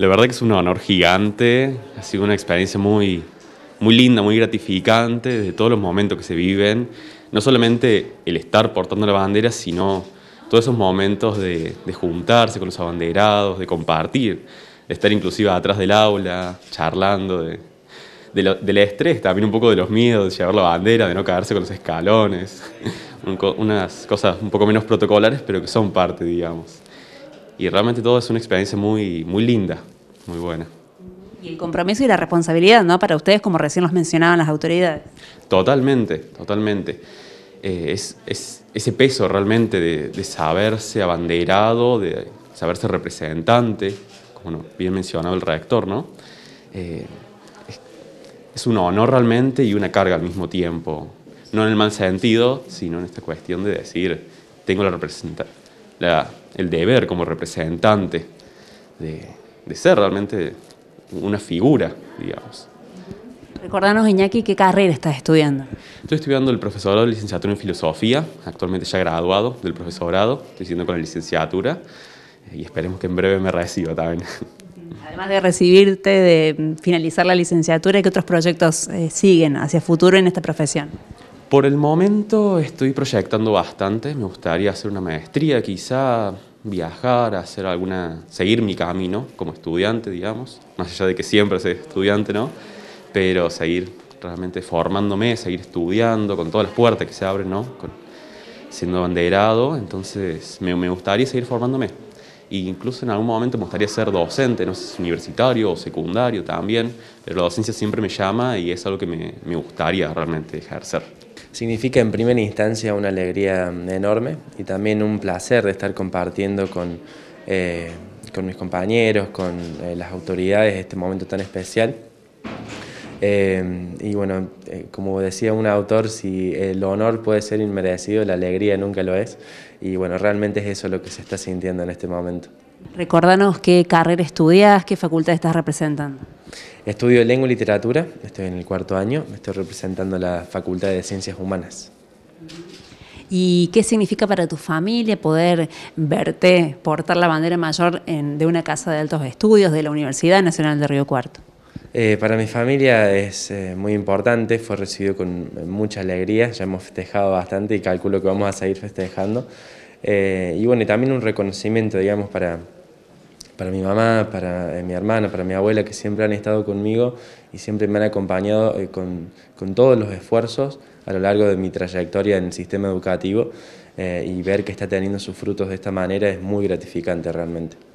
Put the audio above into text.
La verdad que es un honor gigante, ha sido una experiencia muy, muy linda, muy gratificante, de todos los momentos que se viven, no solamente el estar portando la bandera, sino todos esos momentos de, juntarse con los abanderados, de compartir, de estar inclusive atrás del aula, charlando, de, de del estrés, también un poco de los miedos de llevar la bandera, de no caerse con los escalones, unas cosas un poco menos protocolares, pero que son parte, digamos. Y realmente todo es una experiencia muy, muy linda muy buena. Y el compromiso y la responsabilidad, ¿no? Para ustedes, como recién los mencionaban las autoridades. Totalmente, totalmente. Eh, es, ese peso realmente de, saberse abanderado, de saberse representante, como bien mencionaba el redactor, ¿no? Eh, es, un honor realmente y una carga al mismo tiempo. No en el mal sentido, sino en esta cuestión de decir, tengo la, el deber como representante de de ser realmente una figura, digamos. Recordanos, Iñaki, ¿qué carrera estás estudiando? Estoy estudiando el profesorado de licenciatura en filosofía, actualmente ya graduado del profesorado, estoy siguiendo con la licenciatura eh, y esperemos que en breve me reciba también. Además de recibirte, de mm, finalizar la licenciatura, ¿qué otros proyectos eh, siguen hacia futuro en esta profesión? Por el momento estoy proyectando bastante, me gustaría hacer una maestría quizá viajar, hacer alguna, seguir mi camino como estudiante, digamos, más allá de que siempre soy estudiante, Pero seguir realmente formándome, seguir estudiando, con todas las puertas que se abren, ¿no? siendo banderado, entonces me, gustaría seguir formándome. E incluso en algún momento me gustaría ser docente, no sé si universitario o secundario también, pero la docencia siempre me llama y es algo que me gustaría realmente ejercer significa en primera instancia una alegría enorme y también un placer de estar compartiendo con, eh, mis compañeros, con eh, las autoridades este momento tan especial. Eh, y bueno, como decía un autor, si el honor puede ser inmerecido, la alegría nunca lo es. Y bueno, realmente es eso lo que se está sintiendo en este momento. Recordanos qué carrera estudias, qué facultad estás representando. Estudio Lengua y Literatura, estoy en el cuarto año, estoy representando la Facultad de Ciencias Humanas. ¿Y qué significa para tu familia poder verte, portar la bandera mayor de una casa de altos estudios de la Universidad Nacional de Río Cuarto? Eh, para mi familia es eh, muy importante, fue recibido con eh, mucha alegría, ya hemos festejado bastante y calculo que vamos a seguir festejando. y bueno, y también un reconocimiento, digamos, para, para mi mamá, para eh, mi hermana, para mi abuela, que siempre han estado conmigo y siempre me han acompañado eh, con, todos los esfuerzos a lo largo de mi trayectoria en el sistema educativo eh, y ver que está teniendo sus frutos de esta manera es muy gratificante realmente.